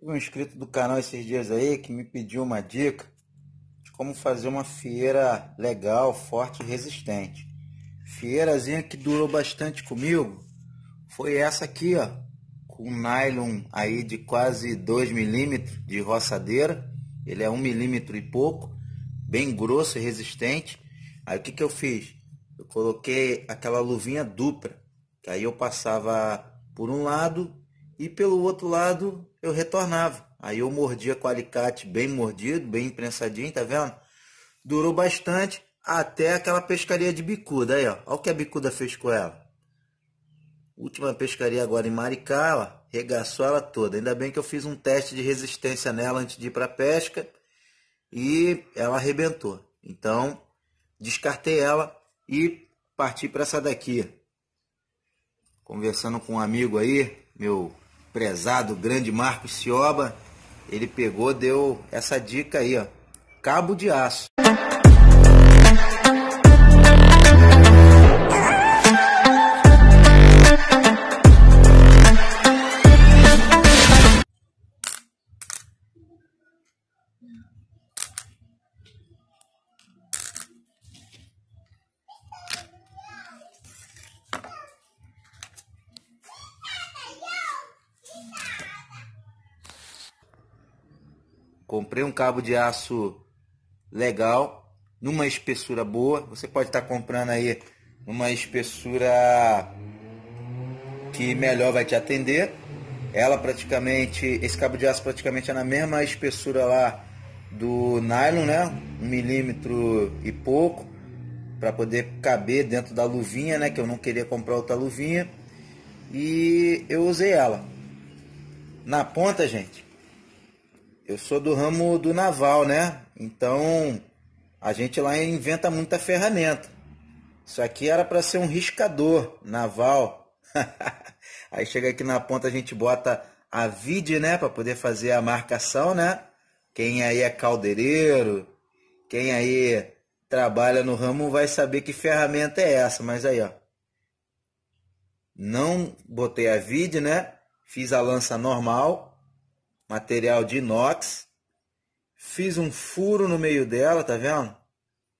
Teve um inscrito do canal esses dias aí que me pediu uma dica de como fazer uma fieira legal, forte e resistente. Fieirazinha que durou bastante comigo foi essa aqui, ó. Com nylon aí de quase 2 milímetros de roçadeira. Ele é um milímetro e pouco. Bem grosso e resistente. Aí o que, que eu fiz? Eu coloquei aquela luvinha dupla. Que aí eu passava por um lado e pelo outro lado eu retornava. Aí eu mordia com alicate bem mordido, bem prensadinho, tá vendo? Durou bastante até aquela pescaria de bicuda aí, ó. Olha o que a bicuda fez com ela. Última pescaria agora em Maricá, ó. Regaçou ela toda. Ainda bem que eu fiz um teste de resistência nela antes de ir para pesca e ela arrebentou. Então, descartei ela e parti para essa daqui. Conversando com um amigo aí, meu prezado, grande Marcos Cioba, ele pegou, deu essa dica aí, ó. Cabo de aço. Comprei um cabo de aço legal, numa espessura boa. Você pode estar tá comprando aí uma espessura que melhor vai te atender. Ela praticamente, esse cabo de aço praticamente é na mesma espessura lá do nylon, né? Um milímetro e pouco para poder caber dentro da luvinha, né? Que eu não queria comprar outra luvinha e eu usei ela na ponta, gente eu sou do ramo do naval, né? Então a gente lá inventa muita ferramenta. Isso aqui era para ser um riscador naval. Aí chega aqui na ponta a gente bota a vide, né, para poder fazer a marcação, né? Quem aí é caldeireiro, quem aí trabalha no ramo vai saber que ferramenta é essa, mas aí ó. Não botei a vide, né? Fiz a lança normal material de inox. Fiz um furo no meio dela, tá vendo?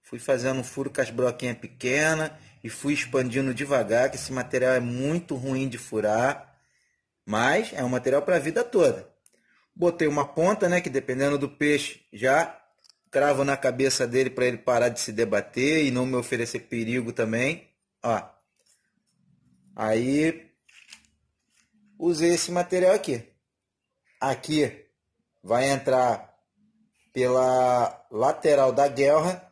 Fui fazendo um furo com as broquinhas pequenas e fui expandindo devagar, que esse material é muito ruim de furar, mas é um material para a vida toda. Botei uma ponta, né, que dependendo do peixe, já cravo na cabeça dele para ele parar de se debater e não me oferecer perigo também. Ó. Aí usei esse material aqui. Aqui vai entrar pela lateral da guerra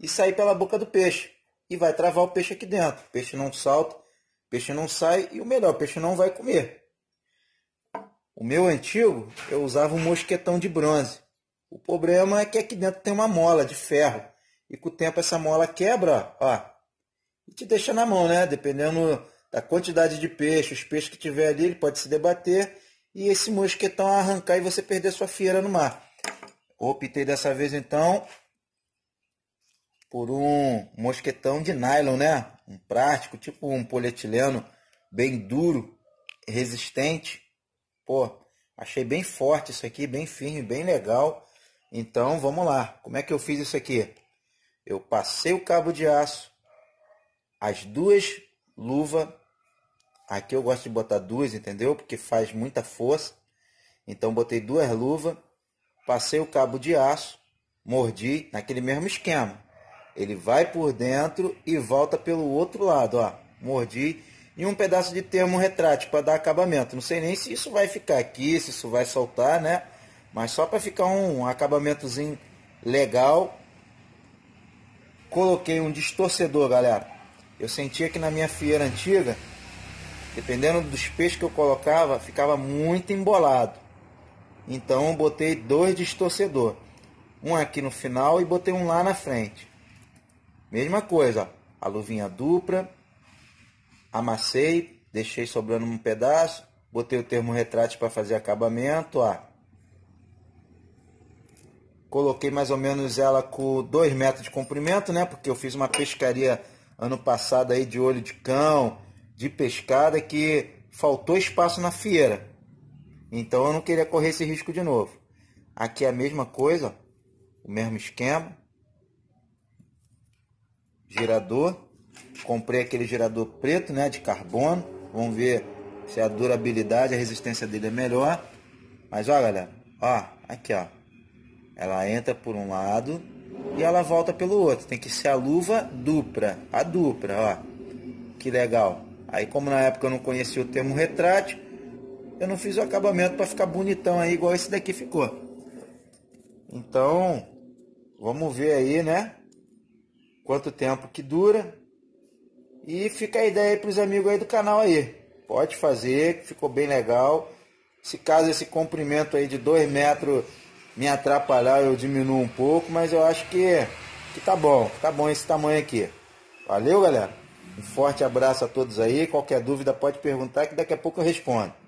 e sair pela boca do peixe. E vai travar o peixe aqui dentro. O peixe não salta, o peixe não sai e o melhor, o peixe não vai comer. O meu antigo, eu usava um mosquetão de bronze. O problema é que aqui dentro tem uma mola de ferro. E com o tempo essa mola quebra, ó. E te deixa na mão, né? Dependendo da quantidade de peixe, os peixes que tiver ali, ele pode se debater e esse mosquetão arrancar e você perder sua fieira no mar. Optei dessa vez então por um mosquetão de nylon, né? Um prático, tipo um polietileno bem duro, resistente. Pô, achei bem forte isso aqui, bem firme, bem legal. Então vamos lá. Como é que eu fiz isso aqui? Eu passei o cabo de aço, as duas luvas Aqui eu gosto de botar duas, entendeu? Porque faz muita força. Então botei duas luvas, passei o cabo de aço, mordi naquele mesmo esquema. Ele vai por dentro e volta pelo outro lado, ó. Mordi e um pedaço de termo retrátil para dar acabamento. Não sei nem se isso vai ficar aqui, se isso vai soltar, né? Mas só para ficar um acabamentozinho legal. Coloquei um distorcedor, galera. Eu sentia que na minha fieira antiga Dependendo dos peixes que eu colocava, ficava muito embolado. Então eu botei dois distorcedor, um aqui no final e botei um lá na frente. Mesma coisa, a luvinha dupla, amassei, deixei sobrando um pedaço, botei o termo retrato para fazer acabamento, ó. Coloquei mais ou menos ela com 2 metros de comprimento, né? Porque eu fiz uma pescaria ano passado aí de olho de cão, de pescada que faltou espaço na fieira. Então eu não queria correr esse risco de novo. Aqui é a mesma coisa, o mesmo esquema. Girador. Comprei aquele girador preto, né, de carbono. Vamos ver se a durabilidade, a resistência dele é melhor. Mas ó, galera, ó, aqui ó. Ela entra por um lado e ela volta pelo outro. Tem que ser a luva dupla, a dupla, ó. Que legal. Aí, como na época eu não conhecia o termo retrátil, eu não fiz o acabamento para ficar bonitão aí, igual esse daqui ficou. Então, vamos ver aí, né? Quanto tempo que dura. E fica a ideia aí para os amigos aí do canal aí. Pode fazer, ficou bem legal. Se caso esse comprimento aí de 2 metros me atrapalhar, eu diminuo um pouco, mas eu acho que, que tá bom. Tá bom esse tamanho aqui. Valeu, galera! Um forte abraço a todos aí. Qualquer dúvida pode perguntar que daqui a pouco eu respondo.